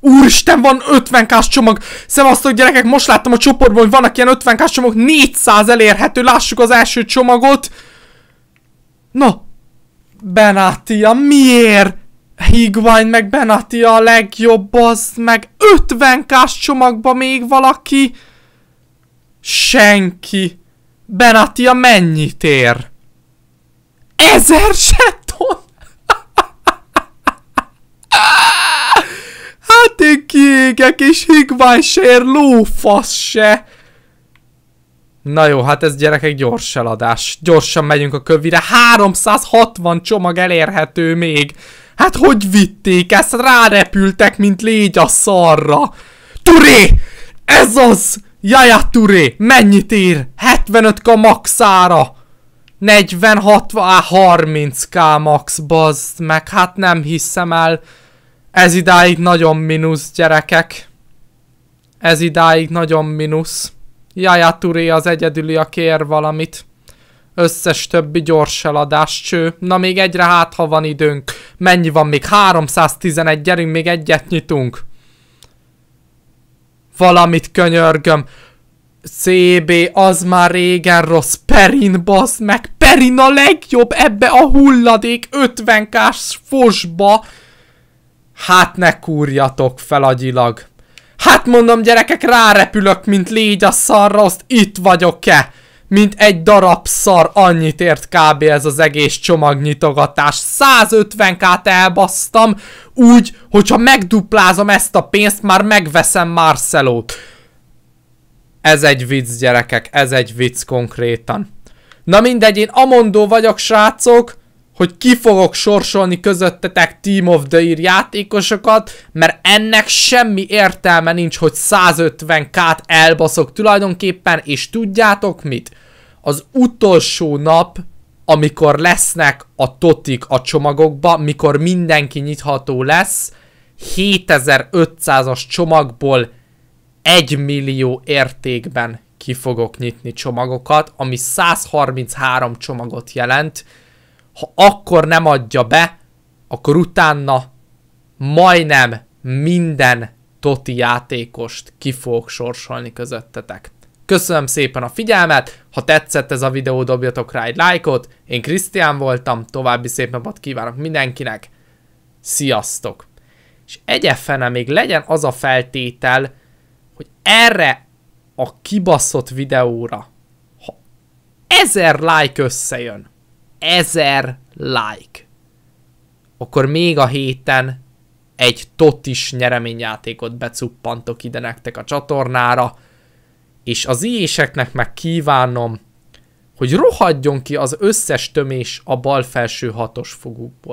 Úristen, van 50 k csomag! Szevasztok gyerekek, most láttam a csoportban, hogy vannak ilyen 50 k csomag, 400 elérhető, lássuk az első csomagot! Na! Benatia, miért? Higvány meg Benatia a legjobb, az meg 50 k csomagba még valaki? Senki! Benatia mennyit ér? Ezer se játék kiégek, és higvány se ér lófasz se. Na jó, hát ez gyerekek gyors eladás. Gyorsan megyünk a kövire. 360 csomag elérhető még. Hát hogy vitték ezt? Hát rárepültek, mint légy a szarra. Turé! Ez az! Jaja Turé! Mennyit ír? 75k maxára! 40, 60, 30k max, bazd meg, hát nem hiszem el. Ez idáig nagyon minusz, gyerekek. Ez idáig nagyon minusz. Jaja Turi az egyedüli, a kér valamit. Összes többi gyors eladás, cső. Na még egyre hát, ha van időnk. Mennyi van még? 311, gyerünk, még egyet nyitunk. Valamit könyörgöm. CB, az már régen rossz. Perin, bazd meg. Perin a legjobb ebbe a hulladék 50 k fosba. Hát ne kúrjatok fel agyilag. Hát mondom gyerekek, rárepülök, mint légy a szarra, azt itt vagyok-e? Mint egy darab szar, annyit ért kb. ez az egész csomagnyitogatás. 150k-t elbasztam, úgy, hogyha megduplázom ezt a pénzt, már megveszem Marcelót. Ez egy vicc, gyerekek, ez egy vicc konkrétan. Na mindegy, én amondó vagyok, srácok, hogy ki fogok sorsolni közöttetek Team of the Year játékosokat, mert ennek semmi értelme nincs, hogy 150k-t elbaszok tulajdonképpen, és tudjátok mit? Az utolsó nap, amikor lesznek a totik a csomagokba, mikor mindenki nyitható lesz, 7500-as csomagból 1 millió értékben ki fogok nyitni csomagokat, ami 133 csomagot jelent, ha akkor nem adja be, akkor utána majdnem minden Toti játékost ki fogok sorsolni közöttetek. Köszönöm szépen a figyelmet, ha tetszett ez a videó, dobjatok rá egy lájkot, én Krisztián voltam, további szép napot kívánok mindenkinek, sziasztok! És egyefene még legyen az a feltétel, hogy erre a kibaszott videóra, ha ezer like összejön, ezer like, akkor még a héten egy totis nyereményjátékot becuppantok ide nektek a csatornára, és az íéseknek meg kívánom, hogy rohadjon ki az összes tömés a bal felső hatos fogukból.